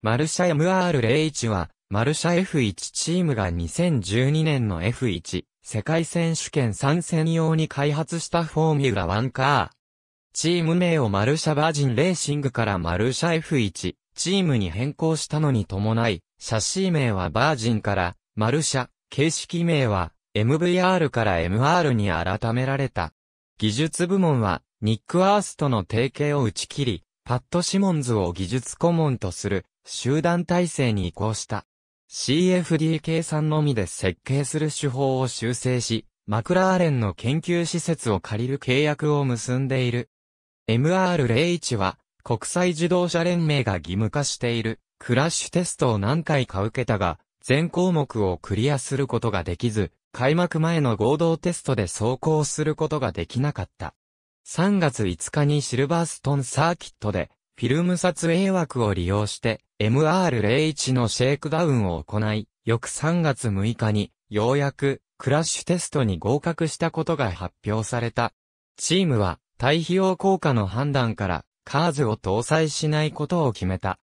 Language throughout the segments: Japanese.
マルシャ MR01 は、マルシャ F1 チームが2012年の F1 世界選手権参戦用に開発したフォーミュラ1カー。チーム名をマルシャバージンレーシングからマルシャ F1 チームに変更したのに伴い、写真名はバージンからマルシャ、形式名は MVR から MR に改められた。技術部門はニック・アースとの提携を打ち切り、パット・シモンズを技術顧問とする集団体制に移行した。CFD 計算のみで設計する手法を修正し、マクラーレンの研究施設を借りる契約を結んでいる。MR01 は、国際自動車連盟が義務化している、クラッシュテストを何回か受けたが、全項目をクリアすることができず、開幕前の合同テストで走行することができなかった。3月5日にシルバーストンサーキットで、フィルム撮影枠を利用して、MR01 のシェイクダウンを行い、翌3月6日に、ようやく、クラッシュテストに合格したことが発表された。チームは、対費用効果の判断から、カーズを搭載しないことを決めた。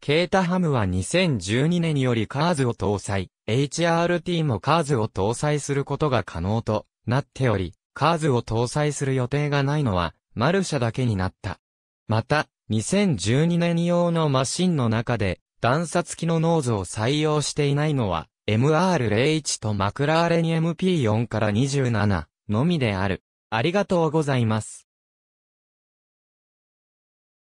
ケータハムは2012年よりカーズを搭載、HRT もカーズを搭載することが可能となっており、カーズを搭載する予定がないのは、マルシャだけになった。また、2012年用のマシンの中で、段差付きのノーズを採用していないのは、MR01 とマクラーレン MP4 から27のみである。ありがとうございます。